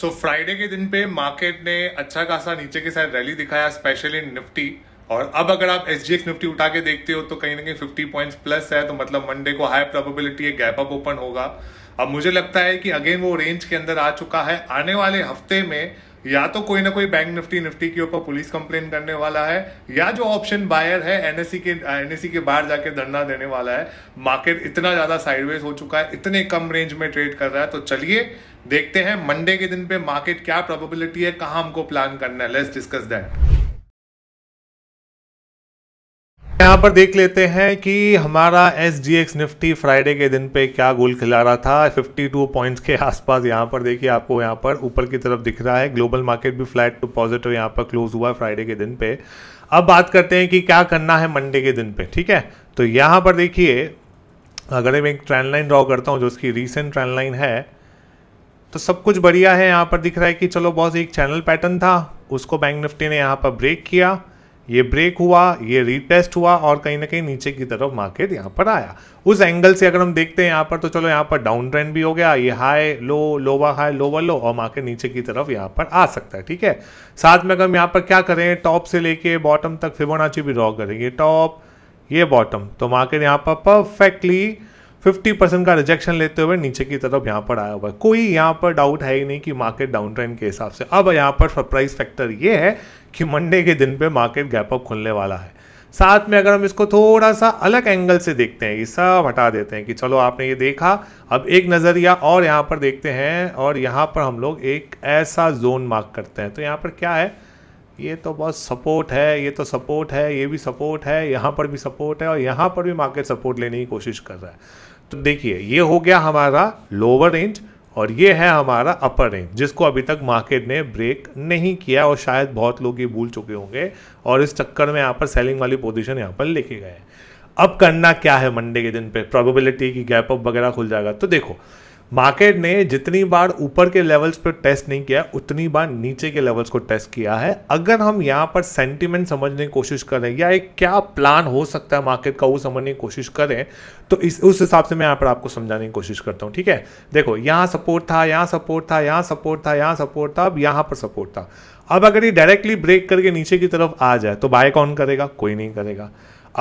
सो so, Friday के दिन पे मार्केट ने अच्छा खासा नीचे के साइड रैली दिखाया स्पेशली निफ्टी और अब अगर आप एस जी निफ्टी उठा के देखते हो तो कहीं ना कहीं 50 पॉइंट्स प्लस है तो मतलब मंडे को हाई प्रोबेबिलिटी है गैप अप ओपन होगा अब मुझे लगता है कि अगेन वो रेंज के अंदर आ चुका है आने वाले हफ्ते में या तो कोई ना कोई बैंक निफ्टी निफ्टी के ऊपर पुलिस कंप्लेन करने वाला है या जो ऑप्शन बायर है एनएससी e के एनएससी e के बाहर जाके धरना देने वाला है मार्केट इतना ज्यादा साइडवेज हो चुका है इतने कम रेंज में ट्रेड कर रहा है तो चलिए देखते हैं मंडे के दिन पे मार्केट क्या प्रोबेबिलिटी है कहाँ हमको प्लान करना है लेट्स डिस्कस दैट यहाँ पर देख लेते हैं कि हमारा S G X Nifty Friday के दिन पे क्या गोल खिला रहा था 52 पॉइंट्स के आसपास यहाँ पर देखिए आपको यहाँ पर ऊपर की तरफ दिख रहा है ग्लोबल मार्केट भी फ्लैट टू पॉजिटिव यहाँ पर क्लोज हुआ है फ्राइडे के दिन पे अब बात करते हैं कि क्या करना है मंडे के दिन पे ठीक है तो यहाँ पर देखिए अगर मैं एक ट्रेंड लाइन ड्रॉ करता हूँ जो उसकी रिसेंट ट्रेंड लाइन है तो सब कुछ बढ़िया है यहाँ पर दिख रहा है कि चलो बहुत एक चैनल पैटर्न था उसको बैंक निफ्टी ने यहाँ पर ब्रेक किया ये ब्रेक हुआ ये रीटेस्ट हुआ और कहीं ना कहीं नीचे की तरफ मार्केट यहाँ पर आया उस एंगल से अगर हम देखते हैं यहाँ पर तो चलो यहाँ पर डाउन ट्रेंड भी हो गया ये high low lower high lower low और मार्केट नीचे की तरफ यहाँ पर आ सकता है ठीक है साथ में अगर हम यहाँ पर क्या करें टॉप से लेके बॉटम तक फिबोनाची भी ड्रॉ करेंगे टॉप ये बॉटम तो मार्केट यहाँ पर परफेक्टली 50 परसेंट का रिजेक्शन लेते हुए नीचे की तरफ यहाँ पर आया हुआ है कोई यहाँ पर डाउट है ही नहीं कि मार्केट डाउन ट्रेंड के हिसाब से अब यहाँ पर सरप्राइज फैक्टर ये है कि मंडे के दिन पे मार्केट गैप अप खुलने वाला है साथ में अगर हम इसको थोड़ा सा अलग एंगल से देखते हैं ये सब हटा देते हैं कि चलो आपने ये देखा अब एक नज़रिया और यहाँ पर देखते हैं और यहाँ पर हम लोग एक ऐसा जोन मार्क करते हैं तो यहाँ पर क्या है ये तो बहुत सपोर्ट है ये तो सपोर्ट है ये भी सपोर्ट है यहाँ पर भी सपोर्ट है और यहाँ पर भी मार्केट सपोर्ट लेने की कोशिश कर रहा है तो देखिए ये हो गया हमारा लोअर रेंज और ये है हमारा अपर रेंज जिसको अभी तक मार्केट ने ब्रेक नहीं किया और शायद बहुत लोग ये भूल चुके होंगे और इस चक्कर में यहाँ पर सेलिंग वाली पोजीशन यहाँ पर लेके गए अब करना क्या है मंडे के दिन पे प्रोबेबिलिटी की गैप अप वगैरह खुल जाएगा तो देखो मार्केट ने जितनी बार ऊपर के लेवल्स पर टेस्ट नहीं किया उतनी बार नीचे के लेवल्स को टेस्ट किया है अगर हम यहाँ पर सेंटिमेंट समझने की कोशिश करें या एक क्या प्लान हो सकता है मार्केट का वो समझने की कोशिश करें तो इस उस हिसाब से मैं यहाँ पर आपको समझाने की कोशिश करता हूँ ठीक है देखो यहाँ सपोर्ट था यहाँ सपोर्ट था यहाँ सपोर्ट था यहाँ सपोर्ट था अब यहाँ पर सपोर्ट था अब अगर ये डायरेक्टली ब्रेक करके नीचे की तरफ आ जाए तो बाय कौन करेगा कोई नहीं करेगा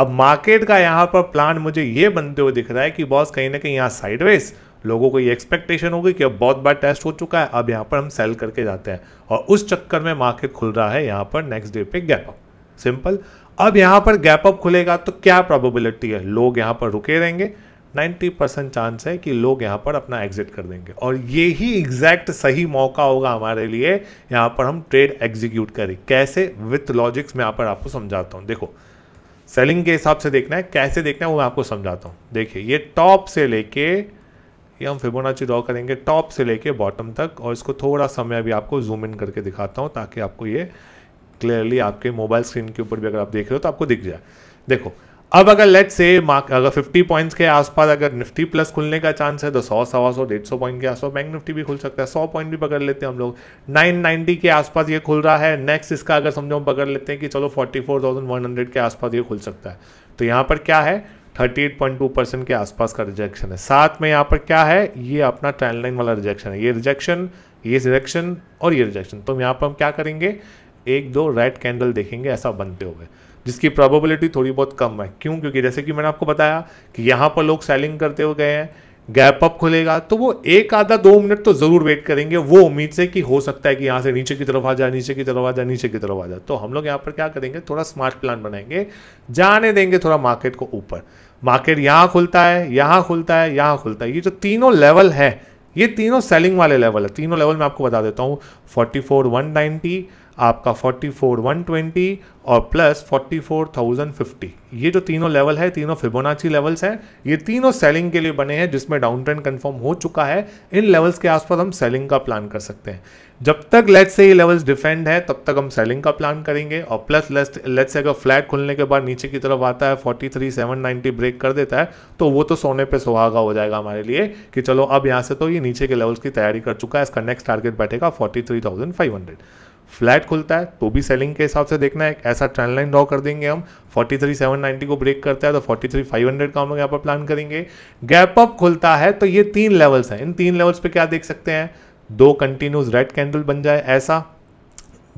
अब मार्केट का यहाँ पर प्लान मुझे ये बनते हुए दिख रहा है कि बॉस कहीं ना कहीं यहाँ साइडवेज लोगों को ये एक्सपेक्टेशन होगी कि अब बहुत बार टेस्ट हो चुका है अब यहाँ पर हम सेल करके जाते हैं और उस चक्कर में मार्केट खुल रहा है यहाँ पर नेक्स्ट डे पे गैप अप सिंपल अब यहाँ पर गैप अप खुलेगा तो क्या प्रोबेबिलिटी है लोग यहाँ पर रुके रहेंगे 90 परसेंट चांस है कि लोग यहाँ पर अपना एग्जिट कर देंगे और ये ही एग्जैक्ट सही मौका होगा हमारे लिए यहाँ पर हम ट्रेड एग्जीक्यूट करें कैसे विथ लॉजिक्स में यहाँ पर आपको समझाता हूँ देखो सेलिंग के हिसाब से देखना है कैसे देखना है वो मैं आपको समझाता हूँ देखिए ये टॉप से लेके ये हम फिबोनाची ड्रॉ करेंगे टॉप से लेके बॉटम तक और इसको थोड़ा समय अभी आपको जूम इन करके दिखाता हूँ ताकि आपको ये क्लियरली आपके मोबाइल स्क्रीन के ऊपर भी अगर आप देख रहे हो तो आपको दिख जाए देखो अब अगर लेट से मार्क अगर 50 पॉइंट्स के आसपास अगर निफ्टी प्लस खुलने का चांस है तो सौ सवा सौ डेढ़ सौ पॉइंट के आसपास बैंक निफ्टी भी खुल सकता है 100 पॉइंट भी पकड़ लेते हैं हम लोग 990 के आसपास ये खुल रहा है नेक्स्ट इसका अगर समझो हम पकड़ लेते हैं कि चलो 44,100 के आसपास ये खुल सकता है तो यहाँ पर क्या है 38.2 परसेंट के आसपास का रिजेक्शन है साथ में यहाँ पर क्या है ये अपना ट्रेंड लाइन वाला रिजेक्शन है ये रिजेक्शन ये रिजेक्शन और ये रिजेक्शन तो यहाँ पर हम क्या करेंगे एक दो रेड कैंडल देखेंगे ऐसा बनते हुए जिसकी प्रोबेबिलिटी थोड़ी बहुत कम है क्यों क्योंकि जैसे कि मैंने आपको बताया कि यहाँ पर लोग सेलिंग करते हुए गए हैं गैप अप खुलेगा तो वो एक आधा दो मिनट तो ज़रूर वेट करेंगे वो उम्मीद से कि हो सकता है कि यहाँ से नीचे की तरफ आ जाए नीचे की तरफ आ जाए नीचे की तरफ आ जाए तो हम लोग यहाँ पर क्या करेंगे थोड़ा स्मार्ट प्लान बनाएंगे जाने देंगे थोड़ा मार्केट को ऊपर मार्केट यहाँ खुलता है यहाँ खुलता है यहाँ खुलता है ये जो तीनों लेवल है ये तीनों सेलिंग वाले लेवल है तीनों लेवल मैं आपको बता देता हूँ फोर्टी फोर वन आपका 44,120 और प्लस 44,050 ये जो तीनों लेवल है तीनों फिबोनाची लेवल्स हैं ये तीनों सेलिंग के लिए बने हैं जिसमें डाउन ट्रेंड कन्फर्म हो चुका है इन लेवल्स के आसपास हम सेलिंग का प्लान कर सकते हैं जब तक लेट से ये लेवल्स डिफेंड है तब तक हम सेलिंग का प्लान करेंगे और प्लस लेट से अगर फ्लैट खुलने के बाद नीचे की तरफ आता है 43,790 ब्रेक कर देता है तो वो तो सोने पे सुहागा हो जाएगा हमारे लिए कि चलो अब यहाँ से तो ये नीचे के लेवल्स की तैयारी कर चुका है इसका नेक्स्ट टारगेट बैठेगा फोर्टी फ्लैट खुलता है तो भी सेलिंग के हिसाब से देखना है ऐसा ट्रेंड लाइन ड्रॉ कर देंगे हम 43,790 को ब्रेक करता है तो 43,500 का हम लोग यहाँ पर प्लान करेंगे गैप अप खुलता है तो ये तीन लेवल्स हैं इन तीन लेवल्स पे क्या देख सकते हैं दो कंटिन्यूस रेड कैंडल बन जाए ऐसा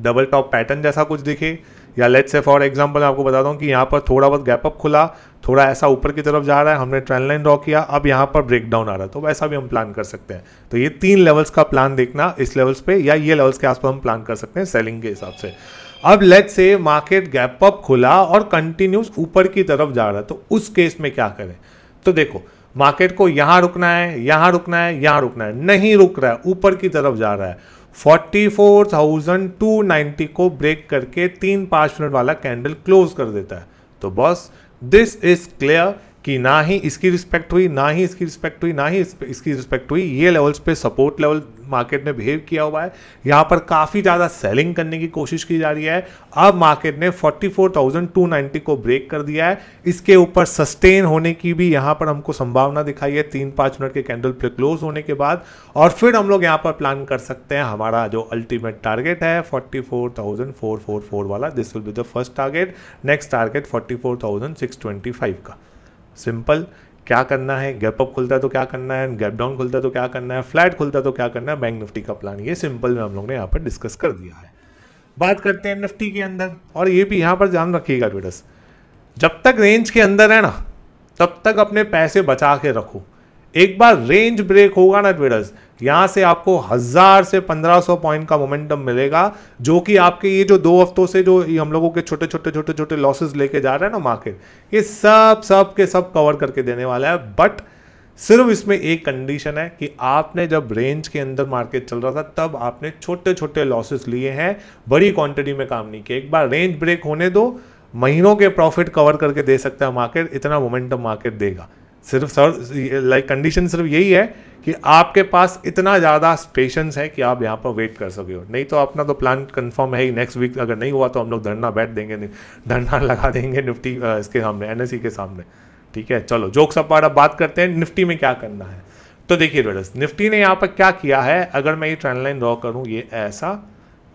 डबल टॉप पैटर्न जैसा कुछ दिखे या लेट से फॉर एग्जाम्पल मैं आपको बताता हूँ कि यहाँ पर थोड़ा बहुत गैप अप खुला थोड़ा ऐसा ऊपर की तरफ जा रहा है हमने ट्रेंड लाइन ड्रॉ किया अब यहाँ पर ब्रेक डाउन आ रहा है तो वैसा भी हम प्लान कर सकते हैं तो ये तीन लेवल्स का प्लान देखना इस लेवल्स पे या ये लेवल्स के आसपास हम प्लान कर सकते हैं सेलिंग के हिसाब से अब लेट से मार्केट गैप अप खुला और कंटिन्यूस ऊपर की तरफ जा रहा है तो उस केस में क्या करें तो देखो मार्केट को यहाँ रुकना है यहाँ रुकना है यहाँ रुकना है नहीं रुक रहा है ऊपर की तरफ जा रहा है 44,290 को ब्रेक करके तीन पांच मिनट वाला कैंडल क्लोज कर देता है तो बॉस दिस इज क्लियर कि ना ही इसकी रिस्पेक्ट हुई ना ही इसकी रिस्पेक्ट हुई ना ही इसकी रिस्पेक्ट हुई ये लेवल्स पे सपोर्ट लेवल मार्केट ने बिहेव किया हुआ है यहाँ पर काफ़ी ज़्यादा सेलिंग करने की कोशिश की जा रही है अब मार्केट ने 44,290 को ब्रेक कर दिया है इसके ऊपर सस्टेन होने की भी यहाँ पर हमको संभावना दिखाई है तीन पाँच मिनट के कैंडल पे क्लोज होने के बाद और फिर हम लोग यहाँ पर प्लान कर सकते हैं हमारा जो अल्टीमेट टारगेट है फोर्टी वाला this will be the first target next target forty का सिंपल क्या करना है गैप अप खुलता है तो क्या करना है गैप डाउन खुलता है तो क्या करना है फ्लैट खुलता है तो क्या करना है बैंक निफ्टी का प्लान ये सिंपल में हम लोग ने यहाँ पर डिस्कस कर दिया है बात करते हैं निफ्टी के अंदर और ये भी यहाँ पर ध्यान रखिएगा ट्विटर्स जब तक रेंज के अंदर है ना तब तक अपने पैसे बचा के रखो एक बार रेंज ब्रेक होगा ना ट्रेडर्स यहां से आपको हजार से पंद्रह सौ पॉइंट का मोमेंटम मिलेगा जो कि आपके ये जो दो हफ्तों से जो हम लोगों के छोटे छोटे छोटे छोटे लॉसेस लेके जा रहे हैं ना मार्केट ये सब सब के सब कवर करके देने वाला है बट सिर्फ इसमें एक कंडीशन है कि आपने जब रेंज के अंदर मार्केट चल रहा था तब आपने छोटे छोटे लॉसेस लिए हैं बड़ी क्वांटिटी में काम नहीं किया एक बार रेंज ब्रेक होने दो महीनों के प्रॉफिट कवर करके दे सकता है मार्केट इतना मोमेंटम मार्केट देगा सिर्फ सर लाइक कंडीशन सिर्फ यही है कि आपके पास इतना ज़्यादा पेशेंस है कि आप यहाँ पर वेट कर सके हो नहीं तो अपना तो प्लान कंफर्म है ही नेक्स्ट वीक अगर नहीं हुआ तो हम लोग धरना बैठ देंगे धरना लगा देंगे निफ्टी इसके सामने एन e के सामने ठीक है चलो सब अपार अब बात करते हैं निफ्टी में क्या करना है तो देखिए ब्रदर्स निफ्टी ने यहाँ पर क्या किया है अगर मैं ये ट्रेंड लाइन ड्रॉ करूँ ये ऐसा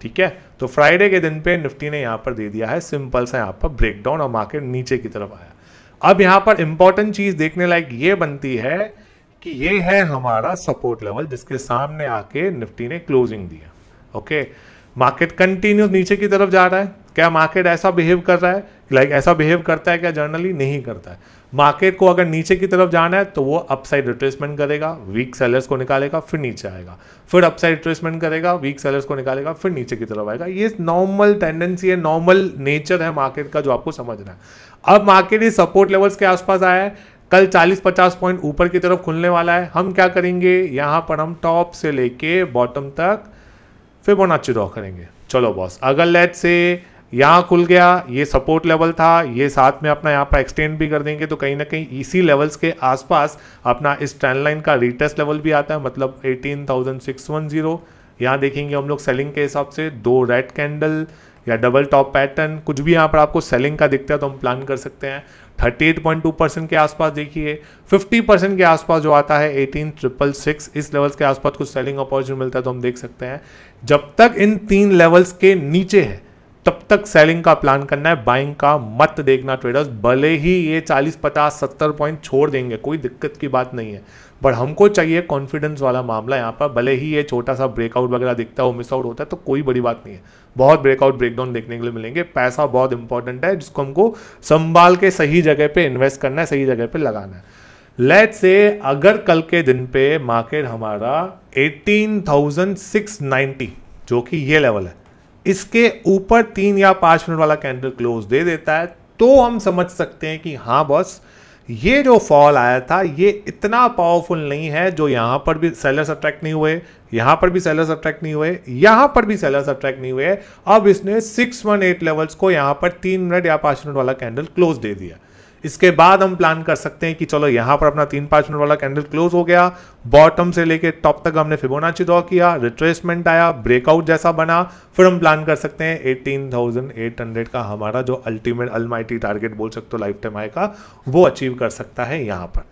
ठीक है तो फ्राइडे के दिन पे निफ्टी ने यहाँ पर दे दिया है सिंपल सा यहाँ पर ब्रेकडाउन और मार्केट नीचे की तरफ आया अब यहाँ पर इंपॉर्टेंट चीज देखने लायक ये बनती है कि ये है हमारा सपोर्ट लेवल जिसके सामने आके निफ्टी ने क्लोजिंग दिया ओके मार्केट कंटिन्यू नीचे की तरफ जा रहा है क्या मार्केट ऐसा बिहेव कर रहा है लाइक ऐसा बिहेव करता है क्या जर्नली नहीं करता है मार्केट को अगर नीचे की तरफ जाना है तो वो अपसाइड रिट्रेसमेंट करेगा वीक सेलर्स को निकालेगा फिर नीचे आएगा फिर अपसाइड रिट्रेसमेंट करेगा वीक सेलर्स को निकालेगा फिर नीचे की तरफ आएगा ये नॉर्मल टेंडेंसी है नॉर्मल नेचर है मार्केट का जो आपको समझना है अब मार्केट इस सपोर्ट लेवल्स के आसपास आया है कल 40-50 पॉइंट ऊपर की तरफ खुलने वाला है हम क्या करेंगे यहाँ पर हम टॉप से लेके बॉटम तक फिर बोनाची ड्रॉ करेंगे चलो बॉस अगर लेट से यहाँ खुल गया ये सपोर्ट लेवल था ये साथ में अपना यहाँ पर एक्सटेंड भी कर देंगे तो कहीं ना कहीं इसी लेवल्स के आसपास अपना इस ट्रेंड लाइन का रिटेस्ट लेवल भी आता है मतलब 18,610 यहाँ देखेंगे हम लोग सेलिंग के हिसाब से दो रेड कैंडल या डबल टॉप पैटर्न कुछ भी यहाँ पर आपको सेलिंग का दिखता है तो हम प्लान कर सकते हैं 38.2 परसेंट के आसपास देखिए 50 परसेंट के आसपास जो आता है एटीन ट्रिपल सिक्स इस लेवल्स के आसपास कुछ सेलिंग अपॉर्चुनिटी मिलता है तो हम देख सकते हैं जब तक इन तीन लेवल्स के नीचे है तब तक सेलिंग का प्लान करना है बाइंग का मत देखना ट्रेडर्स भले ही ये 40 50 70 पॉइंट छोड़ देंगे कोई दिक्कत की बात नहीं है बट हमको चाहिए कॉन्फिडेंस वाला मामला यहाँ पर भले ही ये छोटा सा ब्रेकआउट वगैरह दिखता हो मिस आउट होता है तो कोई बड़ी बात नहीं है बहुत ब्रेकआउट ब्रेकडाउन देखने के लिए मिलेंगे पैसा बहुत इंपॉर्टेंट है जिसको हमको संभाल के सही जगह पर इन्वेस्ट करना है सही जगह पर लगाना है लेट से अगर कल के दिन पे मार्केट हमारा 18,690 जो कि ये लेवल है इसके ऊपर तीन या पाँच मिनट वाला कैंडल क्लोज दे देता है तो हम समझ सकते हैं कि हाँ बस ये जो फॉल आया था ये इतना पावरफुल नहीं है जो यहाँ पर भी सेलर्स अट्रैक्ट नहीं हुए यहाँ पर भी सेलर्स अट्रैक्ट नहीं हुए यहाँ पर भी सेलर्स अट्रैक्ट नहीं हुए अब इसने सिक्स वन एट लेवल्स को यहाँ पर तीन मिनट या पाँच मिनट वाला कैंडल क्लोज दे दिया इसके बाद हम प्लान कर सकते हैं कि चलो यहाँ पर अपना तीन पांच मिनट वाला कैंडल क्लोज हो गया बॉटम से लेके टॉप तक हमने फिबोनाची ड्रॉ किया रिट्रेसमेंट आया ब्रेकआउट जैसा बना फिर हम प्लान कर सकते हैं 18,800 का हमारा जो अल्टीमेट अलमाइटी टारगेट बोल सकते हो लाइफ टाइम आई का वो अचीव कर सकता है यहाँ पर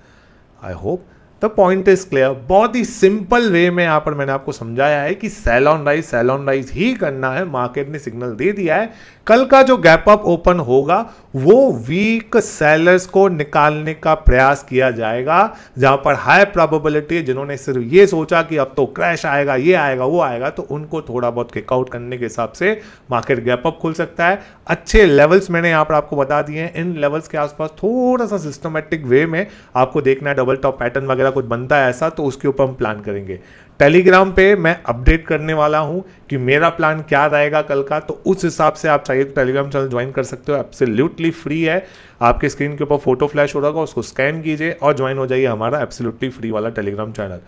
I hope the point is clear बहुत ही सिंपल वे में यहाँ पर मैंने आपको समझाया है कि sell on rise sell on rise ही करना है मार्केट ने सिग्नल दे दिया है कल का जो गैप अप ओपन होगा वो वीक सेलर्स को निकालने का प्रयास किया जाएगा जहां पर हाई प्रोबेबिलिटी जिन्होंने सिर्फ ये सोचा कि अब तो क्रैश आएगा ये आएगा वो आएगा तो उनको थोड़ा बहुत किकआउट करने के हिसाब से मार्केट गैप अप खुल सकता है अच्छे लेवल्स मैंने यहां पर आपको बता दिए हैं इन लेवल्स के आसपास थोड़ा सा सिस्टमेटिक वे में आपको देखना है डबल टॉप पैटर्न वगैरह कुछ बनता है ऐसा तो उसके ऊपर हम प्लान करेंगे टेलीग्राम पे मैं अपडेट करने वाला हूँ कि मेरा प्लान क्या रहेगा कल का तो उस हिसाब से आप चाहिए तो टेलीग्राम चैनल ज्वाइन कर सकते हो एब्सोल्युटली फ्री है आपके स्क्रीन के ऊपर फोटो फ्लैश हो रहा होगा उसको स्कैन कीजिए और ज्वाइन हो जाइए हमारा एब्सोल्युटली फ्री वाला टेलीग्राम चैनल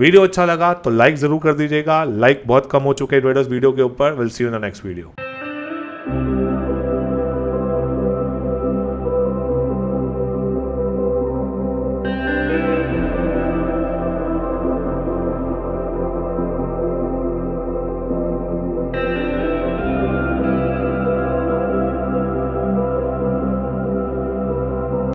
वीडियो अच्छा लगा तो लाइक ज़रूर कर दीजिएगा लाइक बहुत कम हो चुके हैं वीडियो के ऊपर will see you the next video